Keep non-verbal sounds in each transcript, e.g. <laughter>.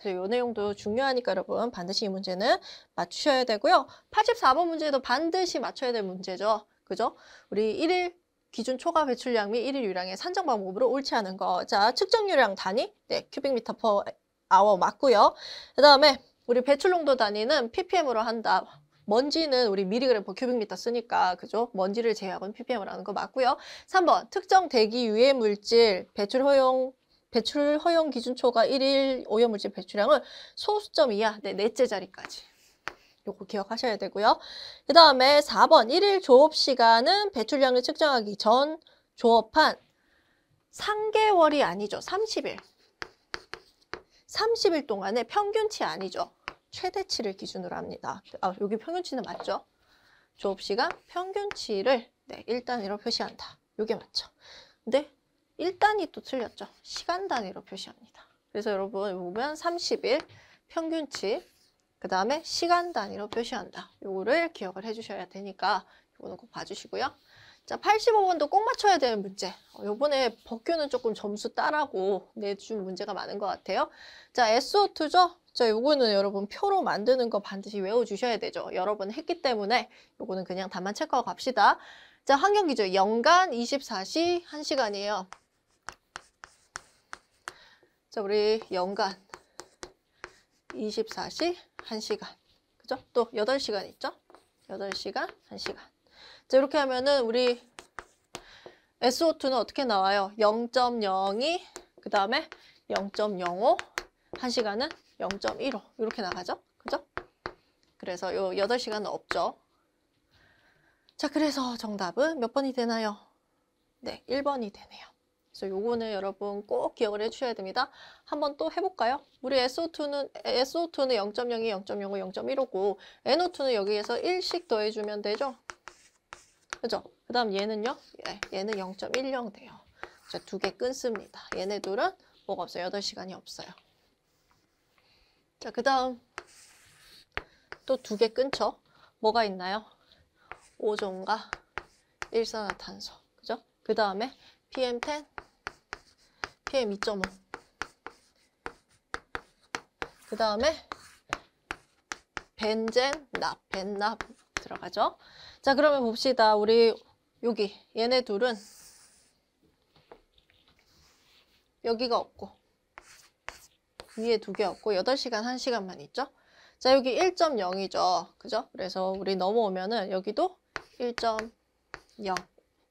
그래서 이 내용도 중요하니까 여러분 반드시 이 문제는 맞추셔야 되고요. 84번 문제도 반드시 맞춰야 될 문제죠. 그죠? 우리 1일 기준 초과 배출량 및 1일 유량의 산정 방법으로 옳지 않은 거. 자, 측정 유량 단위, 네, 큐빅 미터 퍼 아워 맞고요. 그 다음에 우리 배출 농도 단위는 ppm으로 한다. 먼지는 우리 미리그램 퍼 큐빅미터 쓰니까 그죠? 먼지를 제외하고는 ppm을 하는 거 맞고요. 3번 특정 대기 유해 물질 배출 허용 배출 허용 기준 초과 1일 오염물질 배출량은 소수점 이하 네, 넷째 자리까지 요거 기억하셔야 되고요. 그 다음에 4번 1일 조업 시간은 배출량을 측정하기 전 조업한 3개월이 아니죠. 30일. 30일 동안의 평균치 아니죠. 최대치를 기준으로 합니다. 아, 여기 평균치는 맞죠? 조업시간 평균치를 네, 1단위로 표시한다. 이게 맞죠. 근데 1단이 또 틀렸죠. 시간 단위로 표시합니다. 그래서 여러분 보면 30일 평균치 그 다음에 시간 단위로 표시한다. 요거를 기억을 해주셔야 되니까 요거는 꼭 봐주시고요. 자 85번도 꼭 맞춰야 되는 문제 어, 요번에 법규는 조금 점수 따라고 내준 문제가 많은 것 같아요 자 SO2죠 자 요거는 여러분 표로 만드는 거 반드시 외워주셔야 되죠 여러 분 했기 때문에 요거는 그냥 답만 체크하고 갑시다 자 환경기준 연간 24시 1시간이에요 자, 우리 연간 24시 1시간. 그죠? 또 8시간 있죠? 8시간 1시간. 자, 이렇게 하면은 우리 SO2는 어떻게 나와요? 0.02, 그 다음에 0.05, 1시간은 0.15. 이렇게 나가죠? 그죠? 그래서 요 8시간은 없죠. 자, 그래서 정답은 몇 번이 되나요? 네, 1번이 되네요. 그래서 요거는 여러분 꼭 기억을 해주셔야 됩니다. 한번 또 해볼까요? 우리 SO2는, SO2는 0.02, 0.05, 0.15고 NO2는 여기에서 1씩 더해주면 되죠? 그죠? 그 다음 얘는요? 예, 얘는 0.10 돼요. 자, 두 개 끊습니다. 얘네 둘은 뭐가 없어요? 8시간이 없어요. 자, 그 다음 또 두 개 끊죠? 뭐가 있나요? 오존과 일산화탄소. 그죠? 그 다음에 PM10, PM 2.5. 뭐. 그 다음에 벤젠, 납, 벤납 들어가죠. 자, 그러면 봅시다. 우리 여기 얘네 둘은 여기가 없고 위에 두 개 없고 8시간, 1시간만 있죠. 자, 여기 1.0이죠. 그죠? 그래서 우리 넘어오면은 여기도 1.0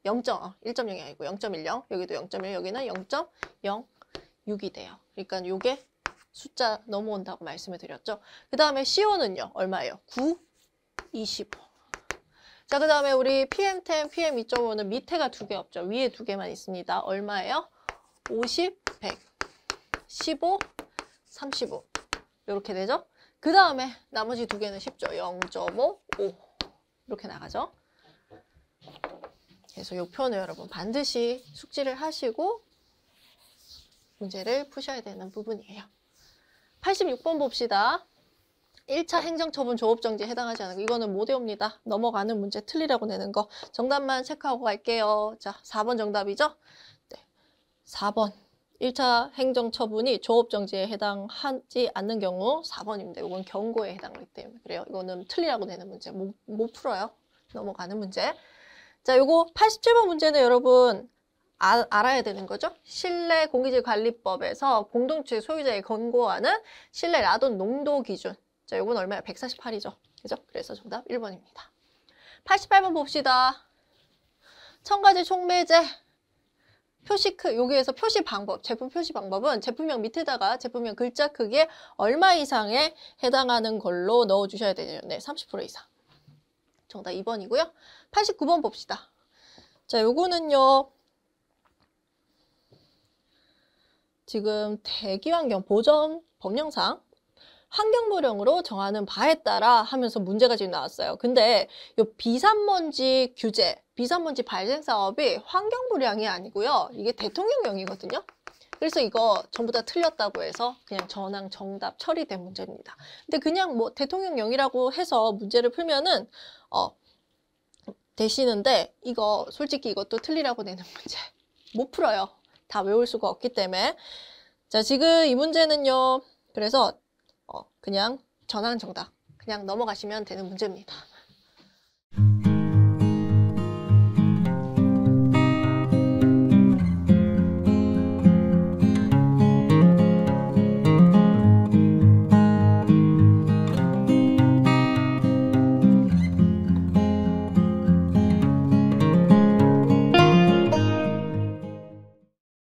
0. 1.0이 어, 아니고 0.10 여기도 0.1 여기는 0.06이 돼요. 그러니까 이게 숫자 넘어온다고 말씀을 드렸죠. 그 다음에 CO는요. 얼마예요? 9, 25. 자, 그 다음에 우리 PM10, PM2.5는 밑에가 두 개 없죠. 위에 두 개만 있습니다. 얼마예요? 50, 100, 15, 35. 이렇게 되죠? 그 다음에 나머지 두 개는 쉽죠. 0.5, 5. 이렇게 나가죠. 그래서 이 표현을 여러분 반드시 숙지를 하시고 문제를 푸셔야 되는 부분이에요. 86번 봅시다. 1차 행정처분 조업정지에 해당하지 않은 거 이거는 못 외웁니다. 넘어가는 문제 틀리라고 내는 거 정답만 체크하고 갈게요. 자 4번 정답이죠? 네, 4번 1차 행정처분이 조업정지에 해당하지 않는 경우 4번입니다. 이건 경고에 해당하기 때문에 그래요. 이거는 틀리라고 내는 문제 못, 못 풀어요. 넘어가는 문제 자, 요거 87번 문제는 여러분 아, 알아야 되는 거죠. 실내 공기질 관리법에서 공동체 소유자에 권고하는 실내 라돈 농도 기준. 자, 요건 얼마야? 148이죠. 그죠? 그래서 정답 1번입니다. 88번 봅시다. 첨가제 촉매제 표시 크 여기에서 표시 방법 제품 표시 방법은 제품명 밑에다가 제품명 글자 크기에 얼마 이상에 해당하는 걸로 넣어 주셔야 되는데 30% 이상 정답 2번이고요. 89번 봅시다. 자, 요거는요. 지금 대기환경 보전 법령상 환경무령으로 정하는 바에 따라 하면서 문제가 지금 나왔어요. 근데 이 비산먼지 규제, 비산먼지 발생 사업이 환경무량이 아니고요. 이게 대통령령이거든요. 그래서 이거 전부 다 틀렸다고 해서 그냥 전항 정답 처리된 문제입니다. 근데 그냥 뭐 대통령령이라고 해서 문제를 풀면은 어 되시는데 이거 솔직히 이것도 틀리라고 내는 문제 <laughs> 못 풀어요. 다 외울 수가 없기 때문에 자 지금 이 문제는요. 그래서 어 그냥 전항 정답 그냥 넘어가시면 되는 문제입니다.